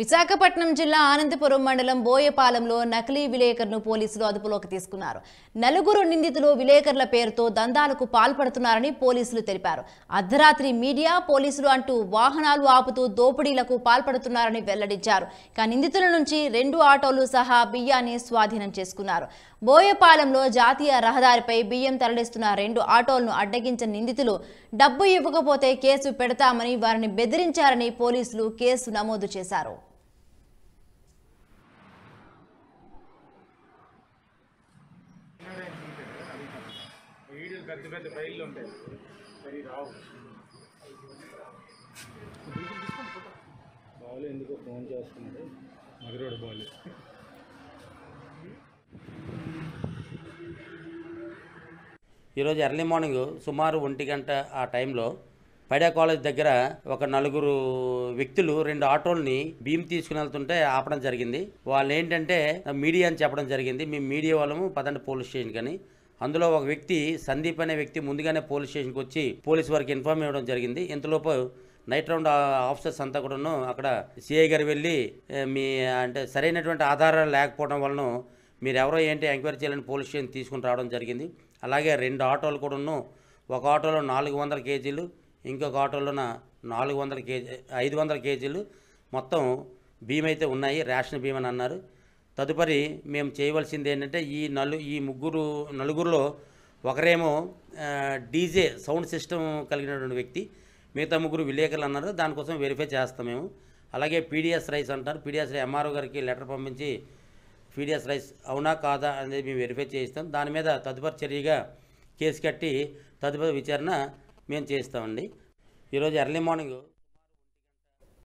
విశాఖపట్నం జిల్లా ఆనందపురం మండలం బోయపాలెంలో నకిలీ విలేకరును పోలీసులు అదుపులోకి తీసుకున్నారు నలుగురు నిందితులు విలేకరుల పేరుతో దందాలకు పాల్పడుతున్నారని పోలీసులు తెలిపారు అర్ధరాత్రి మీడియా పోలీసులు అంటూ వాహనాలు ఆపుతూ దోపిడీలకు పాల్పడుతున్నారని వెల్లడించారు ఇక నిందితుల నుంచి రెండు ఆటోలు సహా బియ్యాన్ని స్వాధీనం చేసుకున్నారు బోయపాలెంలో జాతీయ రహదారిపై బియ్యం తరలిస్తున్న రెండు ఆటోలను అడ్డగించిన నిందితులు డబ్బు ఇవ్వకపోతే కేసు పెడతామని వారిని బెదిరించారని పోలీసులు కేసు నమోదు చేశారు పెద్ద పెద్ద ఫైళ్ళు ఉంటాయి సరే రావు బాలు ఎందుకో ఫోన్ చేస్తున్నాడు మధురోడు బాలు ఈరోజు ఎర్లీ మార్నింగ్ సుమారు ఒంటి గంట ఆ టైంలో పైడా కాలేజ్ దగ్గర ఒక నలుగురు వ్యక్తులు రెండు ఆటోల్ని భీమ్ తీసుకుని వెళ్తుంటే ఆపడం జరిగింది వాళ్ళు ఏంటంటే మీడియా అని చెప్పడం జరిగింది మేము మీడియా వాళ్ళము పదండి పోలీస్ స్టేషన్ కానీ అందులో ఒక వ్యక్తి సందీప్ అనే వ్యక్తి ముందుగానే పోలీస్ స్టేషన్కి వచ్చి పోలీస్ వారికి ఇన్ఫార్మ్ ఇవ్వడం జరిగింది ఇంతలోపు నైట్ రౌండ్ ఆఫీసర్స్ అంతా కూడాను అక్కడ సిఐ గారు వెళ్ళి మీ అంటే సరైనటువంటి ఆధారాలు లేకపోవడం వలన మీరు ఎవరో ఏంటి ఎంక్వైరీ చేయాలని పోలీస్ స్టేషన్ తీసుకుని రావడం జరిగింది అలాగే రెండు ఆటోలు కూడాను ఒక ఆటోలో నాలుగు వందల కేజీలు ఇంకొక ఆటోలోన నాలుగు వందల కేజీ ఐదు వందల కేజీలు మొత్తం భీమైతే ఉన్నాయి రేషన్ భీమని అన్నారు తదుపరి మేము చేయవలసింది ఏంటంటే ఈ నలు ఈ ముగ్గురు నలుగురిలో ఒకరేమో డీజే సౌండ్ సిస్టమ్ కలిగినటువంటి వ్యక్తి మిగతా ముగ్గురు విలేకరులు అన్నారు దానికోసం వెరిఫై చేస్తాం మేము అలాగే పీడిఎస్ రైస్ అంటారు పీడిఎస్ ఎంఆర్ఓ గారికి లెటర్ పంపించి పీడిఎస్ రైస్ అవునా కాదా అనేది మేము వెరిఫై చేయిస్తాం దాని మీద తదుపరి చర్యగా కేసు కట్టి తదుపరి విచారణ మేము చేస్తామండి ఈరోజు ఎర్లీ మార్నింగ్